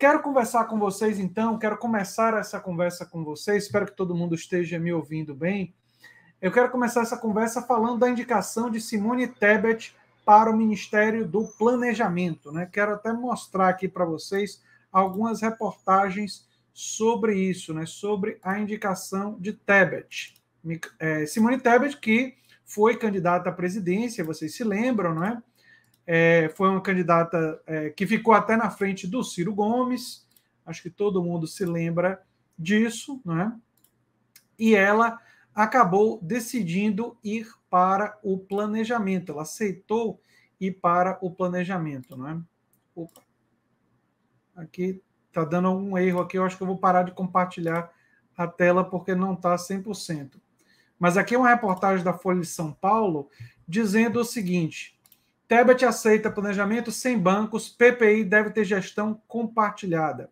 Quero conversar com vocês então, quero começar essa conversa com vocês. Espero que todo mundo esteja me ouvindo bem. Eu quero começar essa conversa falando da indicação de Simone Tebet para o Ministério do Planejamento, né? Quero até mostrar aqui para vocês algumas reportagens sobre isso, né? Sobre a indicação de Tebet. É, Simone Tebet que foi candidata à presidência, vocês se lembram, não é? É, foi uma candidata é, que ficou até na frente do Ciro Gomes, acho que todo mundo se lembra disso, né? E ela acabou decidindo ir para o planejamento, ela aceitou ir para o planejamento, né? Opa. Aqui está dando algum erro aqui, eu acho que eu vou parar de compartilhar a tela porque não está 100%. Mas aqui é uma reportagem da Folha de São Paulo dizendo o seguinte: Tebet aceita planejamento sem bancos, PPI deve ter gestão compartilhada.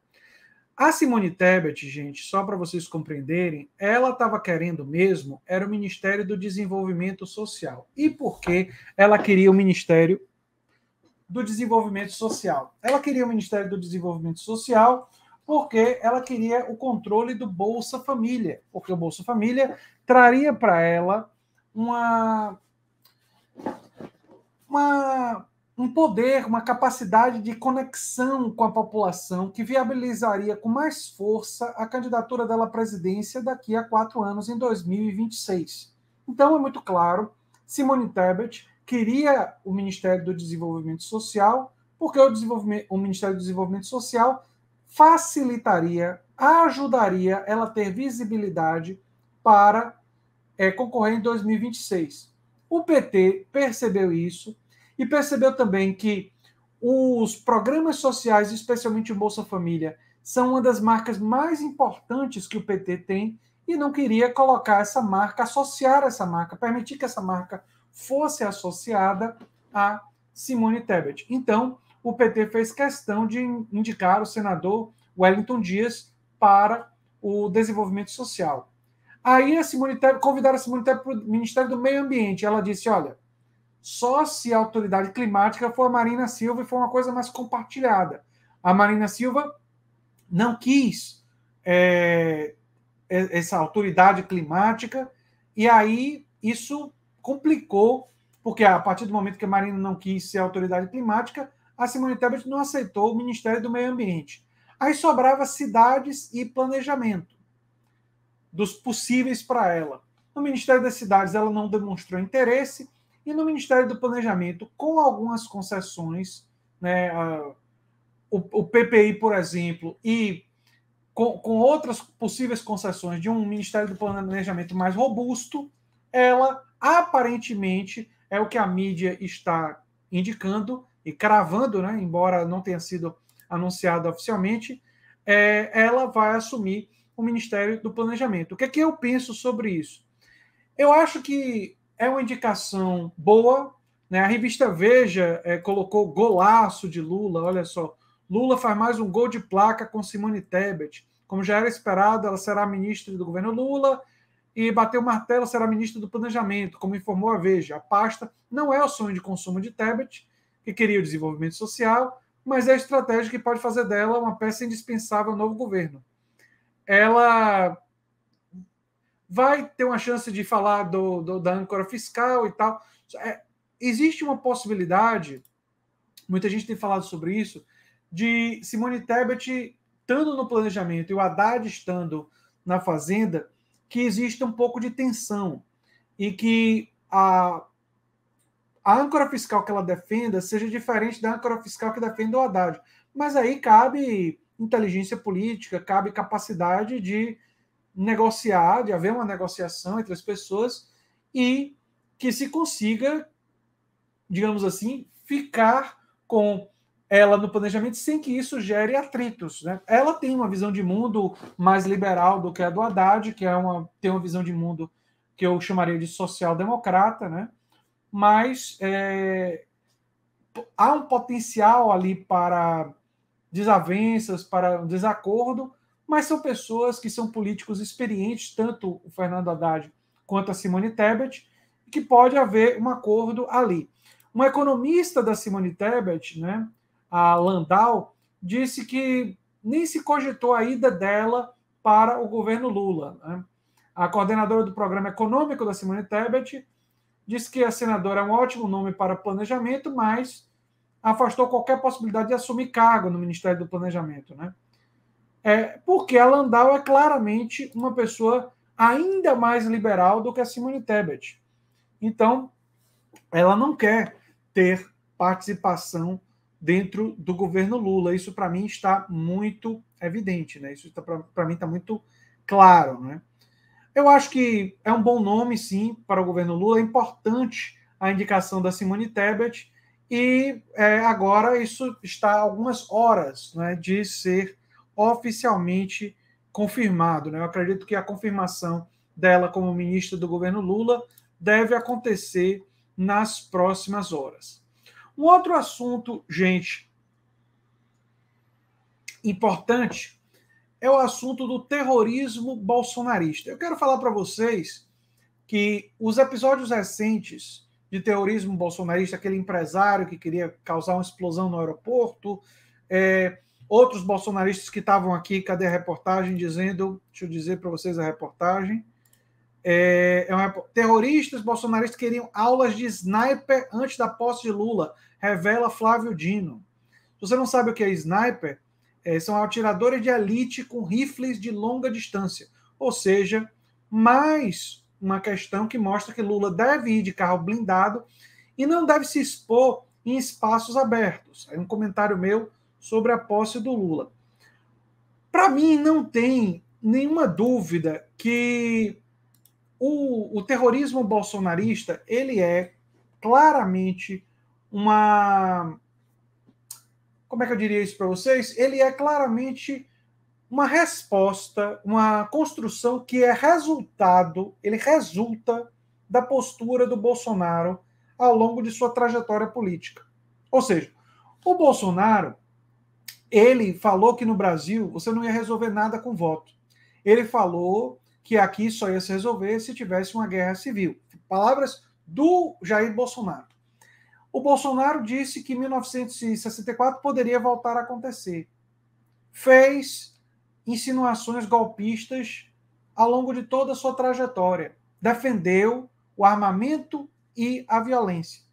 A Simone Tebet, gente, só para vocês compreenderem, ela estava querendo mesmo era o Ministério do Desenvolvimento Social. E por que ela queria o Ministério do Desenvolvimento Social? Ela queria o Ministério do Desenvolvimento Social porque ela queria o controle do Bolsa Família, porque o Bolsa Família traria para ela uma uma, um poder, uma capacidade de conexão com a população que viabilizaria com mais força a candidatura dela à presidência daqui a quatro anos, em 2026. Então, é muito claro, Simone Tebet queria o Ministério do Desenvolvimento Social, porque o, desenvolvimento, o Ministério do Desenvolvimento Social facilitaria, ajudaria ela a ter visibilidade para é, concorrer em 2026. O PT percebeu isso e percebeu também que os programas sociais, especialmente o Bolsa Família, são uma das marcas mais importantes que o PT tem e não queria colocar essa marca, associar essa marca, permitir que essa marca fosse associada a Simone Tebet. Então, o PT fez questão de indicar o senador Wellington Dias para o desenvolvimento social. Aí a Simone Tebet, convidaram a Simone Tebet para o Ministério do Meio Ambiente. Ela disse, olha, só se a autoridade climática for a Marina Silva e for uma coisa mais compartilhada. A Marina Silva não quis é, é, essa autoridade climática e aí isso complicou, porque a partir do momento que a Marina não quis ser autoridade climática, a Simone Tebet não aceitou o Ministério do Meio Ambiente. Aí sobrava cidades e planejamento dos possíveis para ela. No Ministério das Cidades, ela não demonstrou interesse, e no Ministério do Planejamento, com algumas concessões, né, a, o, o, PPI, por exemplo, e com, com outras possíveis concessões de um Ministério do Planejamento mais robusto, ela aparentemente é o que a mídia está indicando e cravando, né, embora não tenha sido anunciado oficialmente, é, ela vai assumir o Ministério do Planejamento. O que é que eu penso sobre isso? Eu acho que é uma indicação boa. Né? A revista Veja é, colocou golaço de Lula, olha só. Lula faz mais um gol de placa com Simone Tebet. Como já era esperado, ela será ministra do governo Lula e bateu o martelo será ministra do Planejamento, como informou a Veja. A pasta não é o sonho de consumo de Tebet, que queria o desenvolvimento social, mas é a estratégia que pode fazer dela uma peça indispensável ao novo governo ela vai ter uma chance de falar do, do da âncora fiscal e tal. É, existe uma possibilidade, muita gente tem falado sobre isso, de Simone Tebet estando no planejamento e o Haddad estando na fazenda, que exista um pouco de tensão e que a, a âncora fiscal que ela defenda seja diferente da âncora fiscal que defende o Haddad. Mas aí cabe inteligência política, cabe capacidade de negociar, de haver uma negociação entre as pessoas e que se consiga, digamos assim, ficar com ela no planejamento sem que isso gere atritos. Né? Ela tem uma visão de mundo mais liberal do que a do Haddad, que é uma, tem uma visão de mundo que eu chamaria de social-democrata, né? mas é, há um potencial ali para desavenças, para um desacordo, mas são pessoas que são políticos experientes, tanto o Fernando Haddad quanto a Simone Tebet, que pode haver um acordo ali. Um economista da Simone Tebet, né, a Landau, disse que nem se cogitou a ida dela para o governo Lula. Né? A coordenadora do programa econômico da Simone Tebet disse que a senadora é um ótimo nome para planejamento, mas afastou qualquer possibilidade de assumir cargo no Ministério do Planejamento, né? É, porque a Landau é claramente uma pessoa ainda mais liberal do que a Simone Tebet. Então, ela não quer ter participação dentro do governo Lula. Isso para mim está muito evidente, né? Isso tá para mim está muito claro, né? Eu acho que é um bom nome, sim, para o governo Lula. É importante a indicação da Simone Tebet e é, agora isso está algumas horas né, de ser oficialmente confirmado. Né? Eu acredito que a confirmação dela como ministra do governo Lula deve acontecer nas próximas horas. Um outro assunto, gente, importante é o assunto do terrorismo bolsonarista. Eu quero falar para vocês que os episódios recentes de terrorismo bolsonarista, aquele empresário que queria causar uma explosão no aeroporto, é, outros bolsonaristas que estavam aqui, cadê a reportagem, dizendo, deixa eu dizer para vocês a reportagem, é, é uma, terroristas bolsonaristas queriam aulas de sniper antes da posse de Lula, revela Flávio Dino. Se você não sabe o que é sniper, é, são atiradores de elite com rifles de longa distância, ou seja, mais uma questão que mostra que Lula deve ir de carro blindado e não deve se expor em espaços abertos. É um comentário meu sobre a posse do Lula. Para mim, não tem nenhuma dúvida que o, o terrorismo bolsonarista ele é claramente uma como é que eu diria isso para vocês? Ele é claramente uma resposta, uma construção que é resultado, ele resulta da postura do Bolsonaro ao longo de sua trajetória política. Ou seja, o Bolsonaro, ele falou que no Brasil você não ia resolver nada com voto. Ele falou que aqui só ia se resolver se tivesse uma guerra civil. Palavras do Jair Bolsonaro. O Bolsonaro disse que 1964 poderia voltar a acontecer. Fez insinuações golpistas ao longo de toda a sua trajetória. Defendeu o armamento e a violência.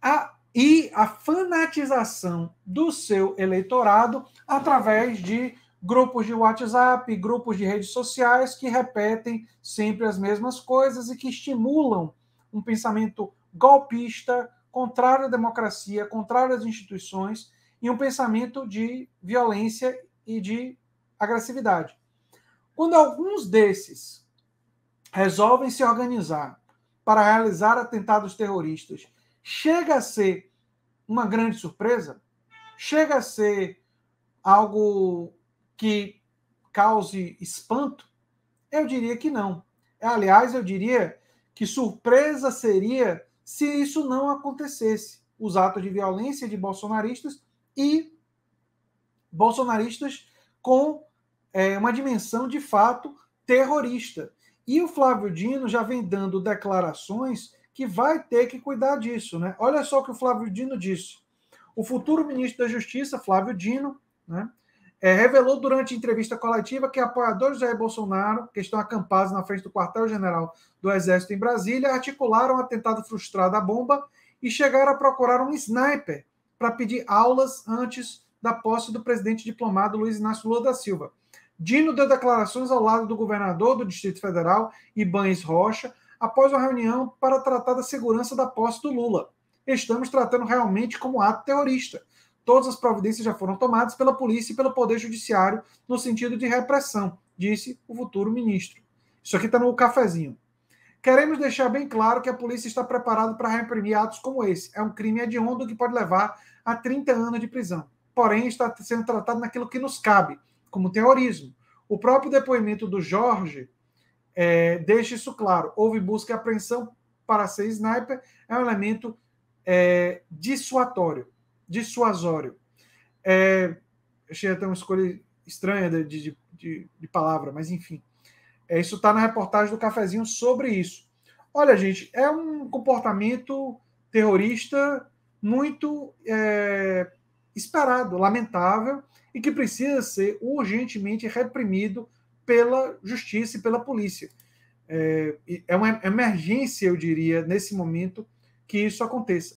A, e a fanatização do seu eleitorado através de grupos de WhatsApp, grupos de redes sociais que repetem sempre as mesmas coisas e que estimulam um pensamento golpista, contrário à democracia, contrário às instituições e um pensamento de violência e de agressividade. Quando alguns desses resolvem se organizar para realizar atentados terroristas, chega a ser uma grande surpresa? Chega a ser algo que cause espanto? Eu diria que não. Aliás, eu diria que surpresa seria se isso não acontecesse. Os atos de violência de bolsonaristas e bolsonaristas com é, uma dimensão de fato terrorista. E o Flávio Dino já vem dando declarações que vai ter que cuidar disso. Né? Olha só o que o Flávio Dino disse. O futuro ministro da Justiça, Flávio Dino, né, é, revelou durante entrevista coletiva que apoiadores de Jair Bolsonaro, que estão acampados na frente do quartel-general do Exército em Brasília, articularam um atentado frustrado à bomba e chegaram a procurar um sniper para pedir aulas antes da posse do presidente diplomado Luiz Inácio Lula da Silva. Dino deu declarações ao lado do governador do Distrito Federal, Ibanes Rocha, após uma reunião para tratar da segurança da posse do Lula. Estamos tratando realmente como ato terrorista. Todas as providências já foram tomadas pela polícia e pelo Poder Judiciário no sentido de repressão, disse o futuro ministro. Isso aqui está no cafezinho. Queremos deixar bem claro que a polícia está preparada para reprimir atos como esse. É um crime hediondo que pode levar a 30 anos de prisão. Porém, está sendo tratado naquilo que nos cabe, como terrorismo. O próprio depoimento do Jorge é, deixa isso claro. Houve busca e apreensão para ser sniper, é um elemento é, dissuatório, dissuasório. É, achei até uma escolha estranha de, de, de, de palavra, mas enfim. É, isso está na reportagem do Cafezinho sobre isso. Olha, gente, é um comportamento terrorista muito é, esperado, lamentável e que precisa ser urgentemente reprimido pela justiça e pela polícia. É, é uma emergência, eu diria, nesse momento, que isso aconteça.